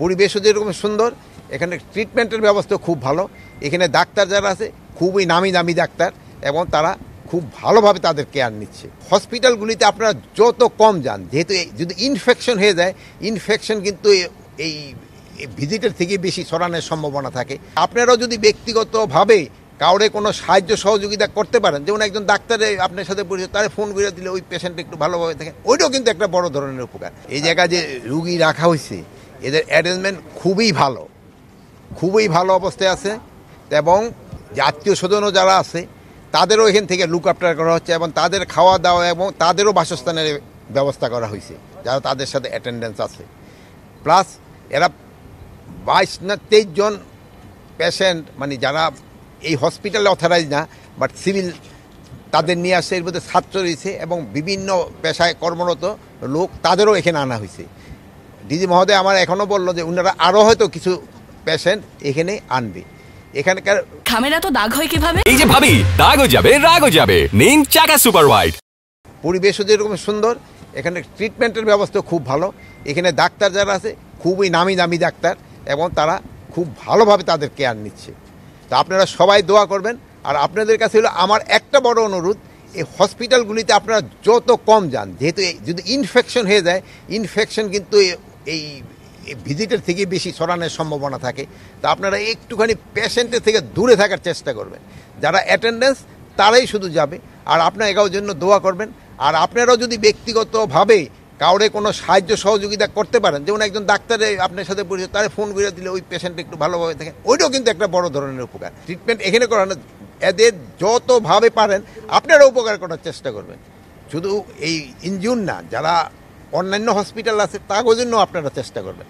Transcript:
পরিবেশও যেরকম সুন্দর এখানে ট্রিটমেন্টের ব্যবস্থা খুব ভালো এখানে ডাক্তার যারা আছে খুবই নামি দামি ডাক্তার এবং তারা খুব ভালোভাবে তাদের কেয়ার নিচ্ছে হসপিটালগুলিতে আপনারা যত কম যান যেহেতু যদি ইনফেকশন হয়ে যায় ইনফেকশন কিন্তু এই ভিজিটের থেকে বেশি ছড়ানোর সম্ভাবনা থাকে আপনারাও যদি ব্যক্তিগতভাবে কাউরে কোনো সাহায্য সহযোগিতা করতে পারেন যেমন একজন ডাক্তারে আপনার সাথে পরিচিত তারা ফোন করে দিলে ওই পেশেন্ট একটু ভালোভাবে থাকে ওইটাও কিন্তু একটা বড় ধরনের উপকার এই জায়গায় যে রুগী রাখা হয়েছে এদের অ্যারেঞ্জমেন্ট খুবই ভালো খুবই ভালো অবস্থায় আছে এবং আত্মীয় স্বজনও যারা আছে তাদেরও এখান থেকে লুক আফটার করা হচ্ছে এবং তাদের খাওয়া দাওয়া এবং তাদেরও বাসস্থানের ব্যবস্থা করা হয়েছে যারা তাদের সাথে অ্যাটেন্ডেন্স আছে প্লাস এরা বাইশ না তেইশ জন পেশেন্ট মানে যারা এই হসপিটালে অথরাইজ না বাট সিভিল তাদের নিয়ে আসছে এর মধ্যে ছাত্র রয়েছে এবং বিভিন্ন পেশায় কর্মরত লোক তাদেরও এখানে আনা হয়েছে ডিজি মহোদয় আমার এখনও বললো যে ওনারা আরও হয়তো কিছু পেশেন্ট এখানে আনবে এখানকার খামেরা তো দাগ হয় কিভাবে এই যে ভাবি দাগ হয়ে যাবে রাগ হয়ে যাবে নিন চাকা সুপার হোয়াইট পরিবেশও যেরকম সুন্দর এখানে ট্রিটমেন্টের ব্যবস্থা খুব ভালো এখানে ডাক্তার যারা আছে খুবই নামি দামি ডাক্তার এবং তারা খুব ভালোভাবে তাদের কেয়ার নিচ্ছে তো আপনারা সবাই দোয়া করবেন আর আপনাদের কাছে হলো আমার একটা বড় অনুরোধ এই হসপিটালগুলিতে আপনারা যত কম যান যেহেতু যদি ইনফেকশন হয়ে যায় ইনফেকশন কিন্তু এই ভিজিটের থেকে বেশি ছড়ানোর সম্ভাবনা থাকে তা আপনারা একটুখানি পেশেন্টের থেকে দূরে থাকার চেষ্টা করবেন যারা অ্যাটেন্ডেন্স তারাই শুধু যাবে আর আপনার একাও জন্য দোয়া করবেন আর আপনারাও যদি ব্যক্তিগতভাবে কাউরে কোনো সাহায্য সহযোগিতা করতে পারেন যেমন একজন ডাক্তারে আপনার সাথে পরিচিত তারা ফোন করে দিলে ওই পেশেন্ট একটু ভালোভাবে থাকে ওইটাও কিন্তু একটা বড় ধরনের উপকার ট্রিটমেন্ট এখানে করানো এদের যতভাবে পারেন আপনারা উপকার করার চেষ্টা করবেন শুধু এই ইঞ্জিন না যারা অন্যান্য হসপিটাল আছে ওই জন্য আপনারা চেষ্টা করবেন